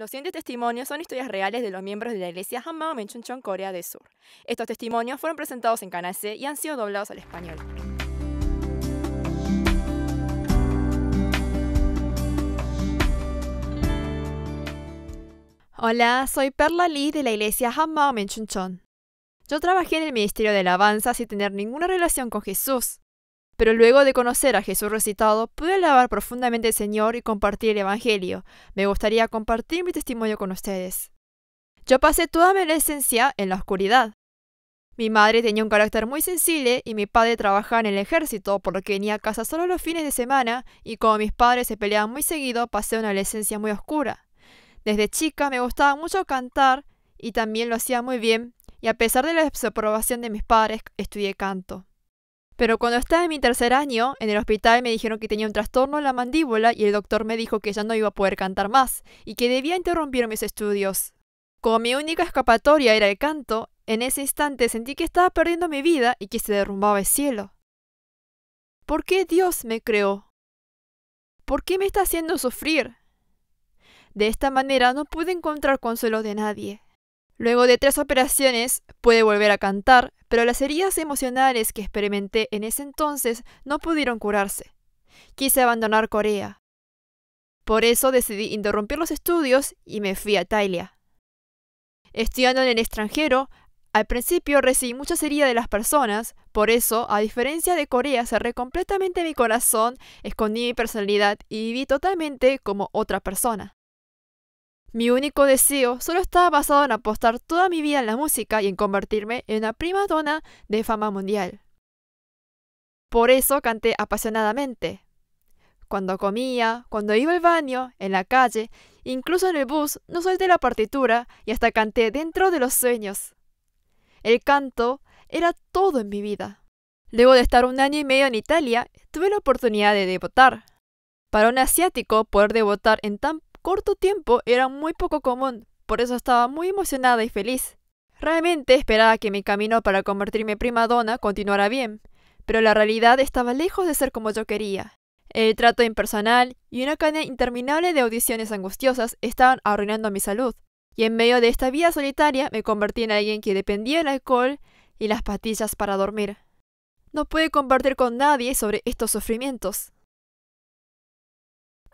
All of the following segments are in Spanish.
Los siguientes testimonios son historias reales de los miembros de la iglesia hamao Menchunchon, Corea del Sur. Estos testimonios fueron presentados en Canal y han sido doblados al español. Hola, soy Perla Lee de la iglesia hamao Menchunchon. Yo trabajé en el Ministerio de Alabanza sin tener ninguna relación con Jesús, pero luego de conocer a Jesús recitado, pude alabar profundamente al Señor y compartir el Evangelio. Me gustaría compartir mi testimonio con ustedes. Yo pasé toda mi adolescencia en la oscuridad. Mi madre tenía un carácter muy sensible y mi padre trabajaba en el ejército, por lo que venía a casa solo los fines de semana y como mis padres se peleaban muy seguido, pasé una adolescencia muy oscura. Desde chica me gustaba mucho cantar y también lo hacía muy bien, y a pesar de la desaprobación de mis padres, estudié canto. Pero cuando estaba en mi tercer año, en el hospital me dijeron que tenía un trastorno en la mandíbula y el doctor me dijo que ya no iba a poder cantar más y que debía interrumpir mis estudios. Como mi única escapatoria era el canto, en ese instante sentí que estaba perdiendo mi vida y que se derrumbaba el cielo. ¿Por qué Dios me creó? ¿Por qué me está haciendo sufrir? De esta manera no pude encontrar consuelo de nadie. Luego de tres operaciones, pude volver a cantar, pero las heridas emocionales que experimenté en ese entonces no pudieron curarse. Quise abandonar Corea. Por eso decidí interrumpir los estudios y me fui a Tailia. Estudiando en el extranjero, al principio recibí muchas heridas de las personas, por eso, a diferencia de Corea, cerré completamente mi corazón, escondí mi personalidad y viví totalmente como otra persona. Mi único deseo solo estaba basado en apostar toda mi vida en la música y en convertirme en una prima dona de fama mundial. Por eso canté apasionadamente. Cuando comía, cuando iba al baño, en la calle, incluso en el bus, no solté la partitura y hasta canté dentro de los sueños. El canto era todo en mi vida. Luego de estar un año y medio en Italia, tuve la oportunidad de debutar. Para un asiático, poder debutar en tan corto tiempo era muy poco común, por eso estaba muy emocionada y feliz. Realmente esperaba que mi camino para convertirme prima donna continuara bien, pero la realidad estaba lejos de ser como yo quería. El trato impersonal y una cadena interminable de audiciones angustiosas estaban arruinando mi salud, y en medio de esta vida solitaria me convertí en alguien que dependía del alcohol y las patillas para dormir. No pude compartir con nadie sobre estos sufrimientos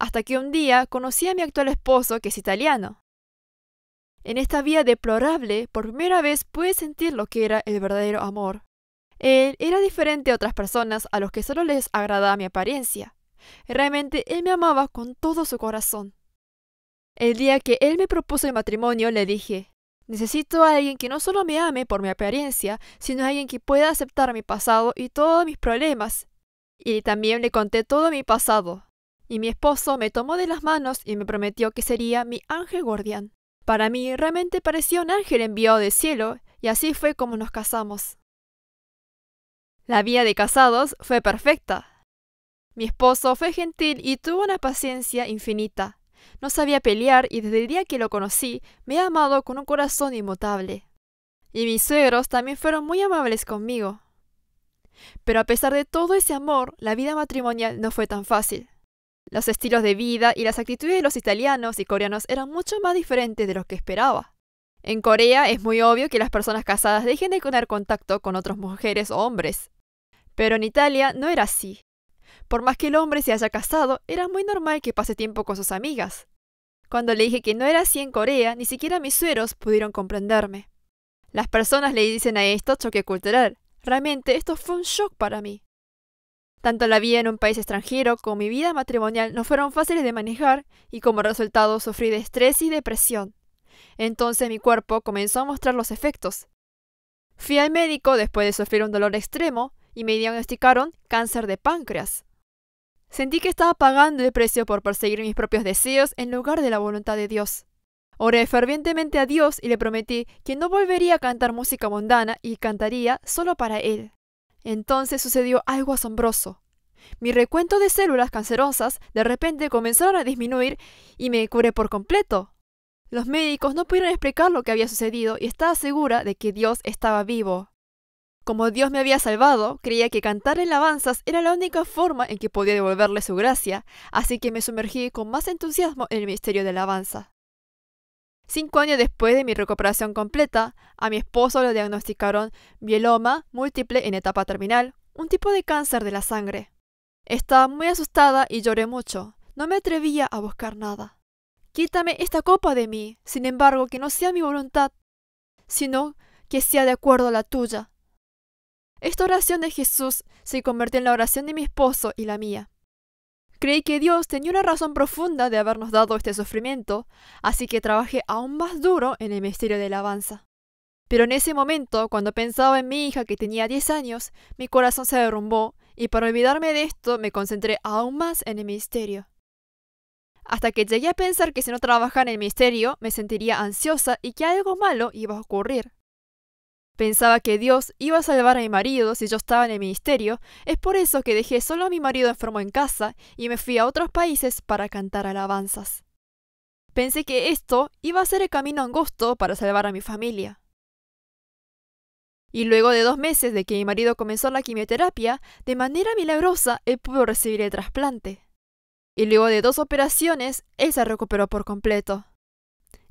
hasta que un día conocí a mi actual esposo, que es italiano. En esta vida deplorable, por primera vez pude sentir lo que era el verdadero amor. Él era diferente a otras personas a los que solo les agradaba mi apariencia. Realmente él me amaba con todo su corazón. El día que él me propuso el matrimonio le dije, necesito a alguien que no solo me ame por mi apariencia, sino a alguien que pueda aceptar mi pasado y todos mis problemas. Y también le conté todo mi pasado, y mi esposo me tomó de las manos y me prometió que sería mi ángel guardián. Para mí realmente parecía un ángel enviado del cielo, y así fue como nos casamos. La vida de casados fue perfecta. Mi esposo fue gentil y tuvo una paciencia infinita. No sabía pelear y desde el día que lo conocí me ha amado con un corazón inmutable. Y mis suegros también fueron muy amables conmigo. Pero a pesar de todo ese amor, la vida matrimonial no fue tan fácil. Los estilos de vida y las actitudes de los italianos y coreanos eran mucho más diferentes de lo que esperaba. En Corea es muy obvio que las personas casadas dejen de tener contacto con otras mujeres o hombres. Pero en Italia no era así. Por más que el hombre se haya casado, era muy normal que pase tiempo con sus amigas. Cuando le dije que no era así en Corea, ni siquiera mis sueros pudieron comprenderme. Las personas le dicen a esto choque cultural. Realmente esto fue un shock para mí. Tanto la vida en un país extranjero como mi vida matrimonial no fueron fáciles de manejar y como resultado sufrí de estrés y depresión. Entonces mi cuerpo comenzó a mostrar los efectos. Fui al médico después de sufrir un dolor extremo y me diagnosticaron cáncer de páncreas. Sentí que estaba pagando el precio por perseguir mis propios deseos en lugar de la voluntad de Dios. Oré fervientemente a Dios y le prometí que no volvería a cantar música mundana y cantaría solo para Él. Entonces sucedió algo asombroso. Mi recuento de células cancerosas de repente comenzaron a disminuir y me curé por completo. Los médicos no pudieron explicar lo que había sucedido y estaba segura de que Dios estaba vivo. Como Dios me había salvado, creía que cantar alabanzas era la única forma en que podía devolverle su gracia, así que me sumergí con más entusiasmo en el misterio de alabanza. Cinco años después de mi recuperación completa, a mi esposo le diagnosticaron mieloma múltiple en etapa terminal, un tipo de cáncer de la sangre. Estaba muy asustada y lloré mucho. No me atrevía a buscar nada. Quítame esta copa de mí, sin embargo, que no sea mi voluntad, sino que sea de acuerdo a la tuya. Esta oración de Jesús se convirtió en la oración de mi esposo y la mía. Creí que Dios tenía una razón profunda de habernos dado este sufrimiento, así que trabajé aún más duro en el misterio de alabanza. Pero en ese momento, cuando pensaba en mi hija que tenía 10 años, mi corazón se derrumbó y para olvidarme de esto me concentré aún más en el misterio. Hasta que llegué a pensar que si no trabajaba en el misterio me sentiría ansiosa y que algo malo iba a ocurrir. Pensaba que Dios iba a salvar a mi marido si yo estaba en el ministerio, es por eso que dejé solo a mi marido enfermo en casa y me fui a otros países para cantar alabanzas. Pensé que esto iba a ser el camino angosto para salvar a mi familia. Y luego de dos meses de que mi marido comenzó la quimioterapia, de manera milagrosa él pudo recibir el trasplante. Y luego de dos operaciones, él se recuperó por completo.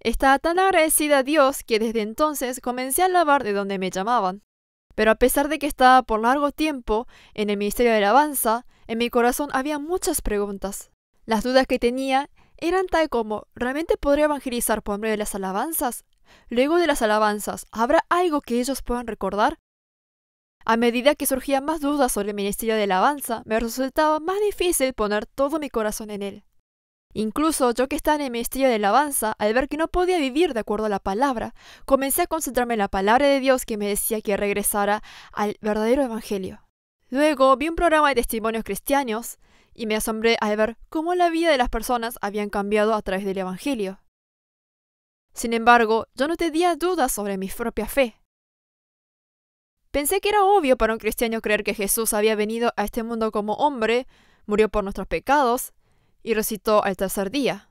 Estaba tan agradecida a Dios que desde entonces comencé a alabar de donde me llamaban. Pero a pesar de que estaba por largo tiempo en el Ministerio de Alabanza, en mi corazón había muchas preguntas. Las dudas que tenía eran tal como, ¿realmente podría evangelizar por medio de las alabanzas? Luego de las alabanzas, ¿habrá algo que ellos puedan recordar? A medida que surgían más dudas sobre el ministerio de alabanza, me resultaba más difícil poner todo mi corazón en él. Incluso yo que estaba en el ministerio de alabanza, al ver que no podía vivir de acuerdo a la palabra, comencé a concentrarme en la palabra de Dios que me decía que regresara al verdadero evangelio. Luego vi un programa de testimonios cristianos y me asombré al ver cómo la vida de las personas habían cambiado a través del evangelio. Sin embargo, yo no tenía dudas sobre mi propia fe. Pensé que era obvio para un cristiano creer que Jesús había venido a este mundo como hombre, murió por nuestros pecados y recitó al tercer día.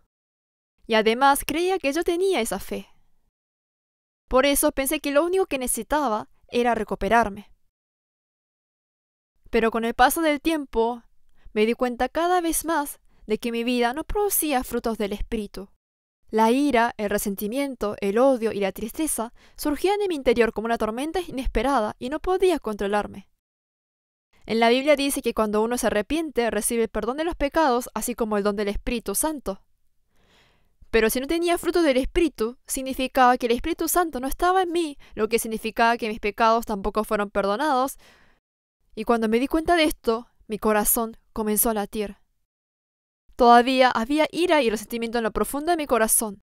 Y además creía que yo tenía esa fe. Por eso pensé que lo único que necesitaba era recuperarme. Pero con el paso del tiempo, me di cuenta cada vez más de que mi vida no producía frutos del espíritu. La ira, el resentimiento, el odio y la tristeza surgían en mi interior como una tormenta inesperada y no podía controlarme. En la Biblia dice que cuando uno se arrepiente recibe el perdón de los pecados, así como el don del Espíritu Santo. Pero si no tenía fruto del Espíritu, significaba que el Espíritu Santo no estaba en mí, lo que significaba que mis pecados tampoco fueron perdonados. Y cuando me di cuenta de esto, mi corazón comenzó a latir. Todavía había ira y resentimiento en lo profundo de mi corazón.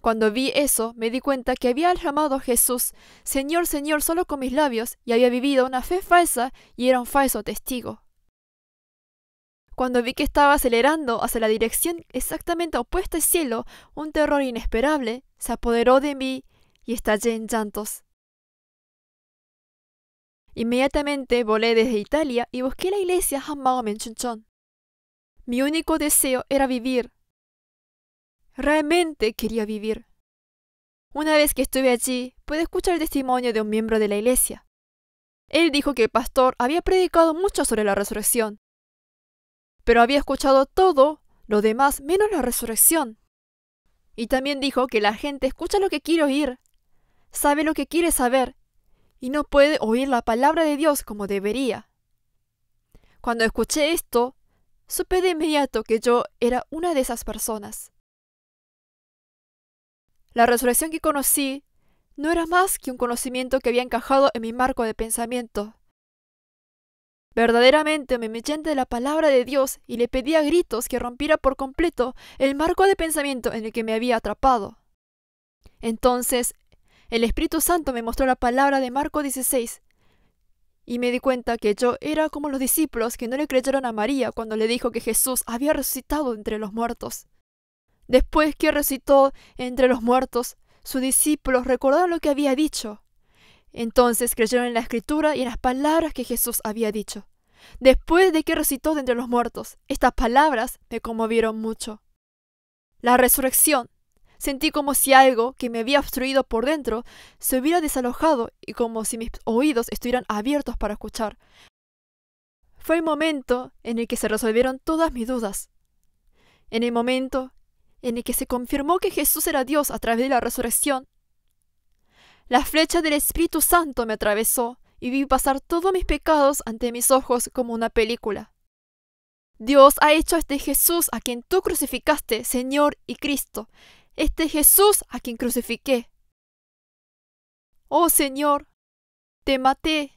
Cuando vi eso, me di cuenta que había llamado a Jesús, Señor, Señor, solo con mis labios, y había vivido una fe falsa y era un falso testigo. Cuando vi que estaba acelerando hacia la dirección exactamente opuesta al cielo, un terror inesperable se apoderó de mí y estallé en llantos. Inmediatamente volé desde Italia y busqué la iglesia Hammao Menchunchon. Mi único deseo era vivir, Realmente quería vivir. Una vez que estuve allí, pude escuchar el testimonio de un miembro de la iglesia. Él dijo que el pastor había predicado mucho sobre la resurrección, pero había escuchado todo lo demás menos la resurrección. Y también dijo que la gente escucha lo que quiere oír, sabe lo que quiere saber, y no puede oír la palabra de Dios como debería. Cuando escuché esto, supe de inmediato que yo era una de esas personas. La resurrección que conocí no era más que un conocimiento que había encajado en mi marco de pensamiento. Verdaderamente me metí de la palabra de Dios y le pedí a gritos que rompiera por completo el marco de pensamiento en el que me había atrapado. Entonces, el Espíritu Santo me mostró la palabra de Marco 16 y me di cuenta que yo era como los discípulos que no le creyeron a María cuando le dijo que Jesús había resucitado entre los muertos. Después que recitó entre los muertos, sus discípulos recordaron lo que había dicho. Entonces creyeron en la escritura y en las palabras que Jesús había dicho. Después de que recitó de entre los muertos, estas palabras me conmovieron mucho. La resurrección. Sentí como si algo que me había obstruido por dentro se hubiera desalojado y como si mis oídos estuvieran abiertos para escuchar. Fue el momento en el que se resolvieron todas mis dudas. En el momento en el que se confirmó que Jesús era Dios a través de la resurrección. La flecha del Espíritu Santo me atravesó y vi pasar todos mis pecados ante mis ojos como una película. Dios ha hecho a este Jesús a quien tú crucificaste, Señor y Cristo, este Jesús a quien crucifiqué. Oh Señor, te maté,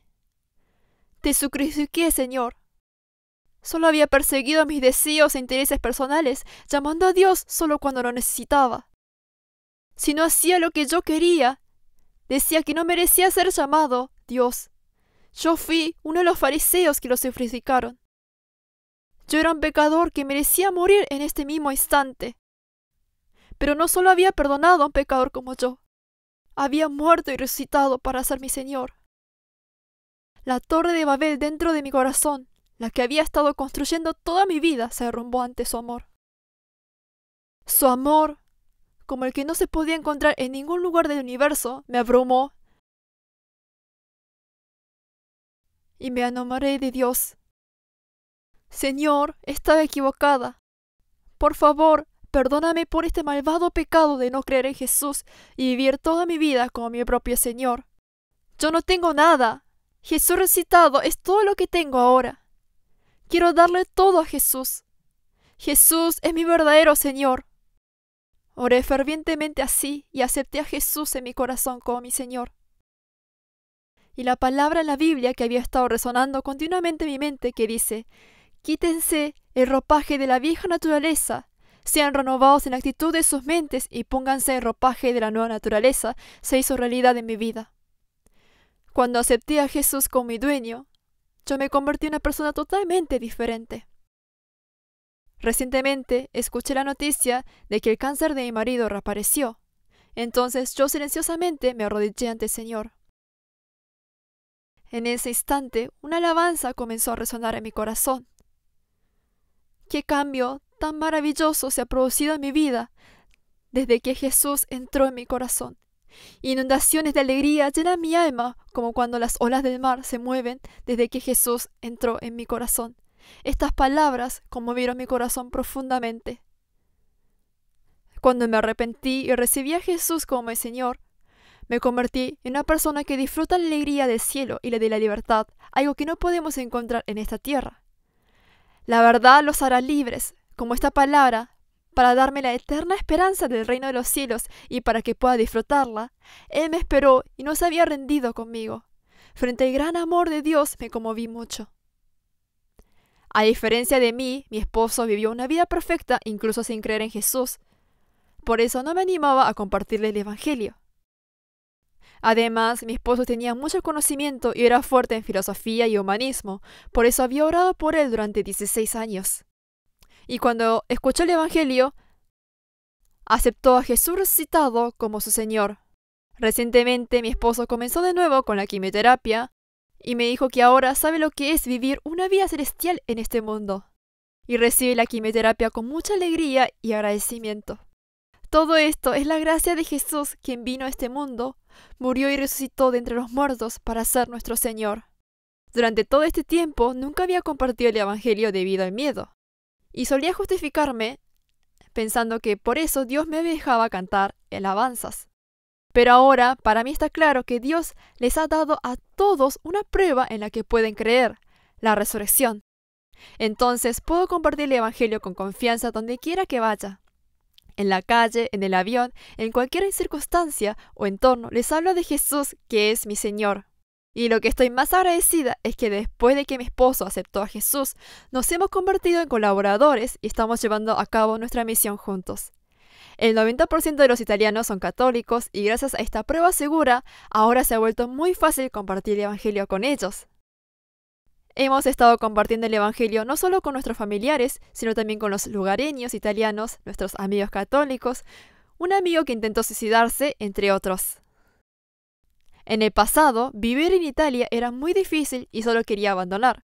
te crucifiqué, Señor. Solo había perseguido mis deseos e intereses personales, llamando a Dios solo cuando lo necesitaba. Si no hacía lo que yo quería, decía que no merecía ser llamado Dios. Yo fui uno de los fariseos que lo sacrificaron. Yo era un pecador que merecía morir en este mismo instante. Pero no solo había perdonado a un pecador como yo, había muerto y resucitado para ser mi Señor. La torre de Babel dentro de mi corazón la que había estado construyendo toda mi vida, se derrumbó ante su amor. Su amor, como el que no se podía encontrar en ningún lugar del universo, me abrumó. Y me enamoré de Dios. Señor, estaba equivocada. Por favor, perdóname por este malvado pecado de no creer en Jesús y vivir toda mi vida como mi propio Señor. Yo no tengo nada. Jesús recitado es todo lo que tengo ahora. Quiero darle todo a Jesús. Jesús es mi verdadero Señor. Oré fervientemente así y acepté a Jesús en mi corazón como mi Señor. Y la palabra en la Biblia que había estado resonando continuamente en mi mente que dice, quítense el ropaje de la vieja naturaleza, sean renovados en la actitud de sus mentes y pónganse el ropaje de la nueva naturaleza, se hizo realidad en mi vida. Cuando acepté a Jesús como mi dueño, yo me convertí en una persona totalmente diferente. Recientemente escuché la noticia de que el cáncer de mi marido reapareció. Entonces yo silenciosamente me arrodillé ante el Señor. En ese instante, una alabanza comenzó a resonar en mi corazón. ¿Qué cambio tan maravilloso se ha producido en mi vida desde que Jesús entró en mi corazón? Inundaciones de alegría llenan mi alma, como cuando las olas del mar se mueven desde que Jesús entró en mi corazón. Estas palabras conmovieron mi corazón profundamente. Cuando me arrepentí y recibí a Jesús como mi Señor, me convertí en una persona que disfruta la alegría del cielo y la de la libertad, algo que no podemos encontrar en esta tierra. La verdad los hará libres, como esta palabra para darme la eterna esperanza del reino de los cielos y para que pueda disfrutarla, Él me esperó y no se había rendido conmigo. Frente al gran amor de Dios me conmoví mucho. A diferencia de mí, mi esposo vivió una vida perfecta incluso sin creer en Jesús. Por eso no me animaba a compartirle el Evangelio. Además, mi esposo tenía mucho conocimiento y era fuerte en filosofía y humanismo, por eso había orado por él durante 16 años y cuando escuchó el Evangelio, aceptó a Jesús resucitado como su Señor. Recientemente mi esposo comenzó de nuevo con la quimioterapia y me dijo que ahora sabe lo que es vivir una vida celestial en este mundo y recibe la quimioterapia con mucha alegría y agradecimiento. Todo esto es la gracia de Jesús quien vino a este mundo, murió y resucitó de entre los muertos para ser nuestro Señor. Durante todo este tiempo nunca había compartido el Evangelio debido al miedo. Y solía justificarme pensando que por eso Dios me dejaba cantar alabanzas. Pero ahora para mí está claro que Dios les ha dado a todos una prueba en la que pueden creer, la resurrección. Entonces puedo compartir el Evangelio con confianza donde quiera que vaya. En la calle, en el avión, en cualquier circunstancia o entorno, les hablo de Jesús, que es mi Señor. Y lo que estoy más agradecida es que después de que mi esposo aceptó a Jesús, nos hemos convertido en colaboradores y estamos llevando a cabo nuestra misión juntos. El 90% de los italianos son católicos y gracias a esta prueba segura, ahora se ha vuelto muy fácil compartir el Evangelio con ellos. Hemos estado compartiendo el Evangelio no solo con nuestros familiares, sino también con los lugareños italianos, nuestros amigos católicos, un amigo que intentó suicidarse, entre otros. En el pasado, vivir en Italia era muy difícil y solo quería abandonar.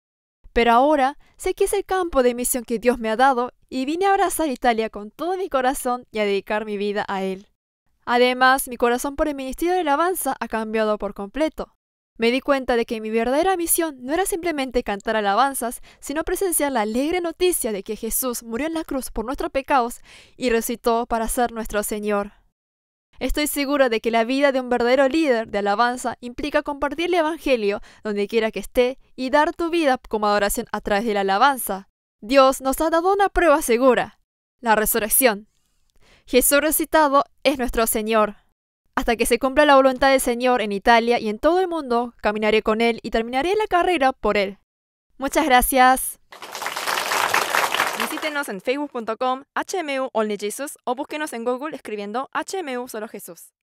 Pero ahora sé que es el campo de misión que Dios me ha dado y vine a abrazar Italia con todo mi corazón y a dedicar mi vida a él. Además, mi corazón por el Ministerio de Alabanza ha cambiado por completo. Me di cuenta de que mi verdadera misión no era simplemente cantar alabanzas, sino presenciar la alegre noticia de que Jesús murió en la cruz por nuestros pecados y resucitó para ser nuestro Señor. Estoy segura de que la vida de un verdadero líder de alabanza implica compartir el Evangelio donde quiera que esté y dar tu vida como adoración a través de la alabanza. Dios nos ha dado una prueba segura, la resurrección. Jesús resucitado es nuestro Señor. Hasta que se cumpla la voluntad del Señor en Italia y en todo el mundo, caminaré con Él y terminaré la carrera por Él. Muchas gracias. Visítenos en facebook.com HMU Only Jesus o búsquenos en Google escribiendo HMU Solo Jesús.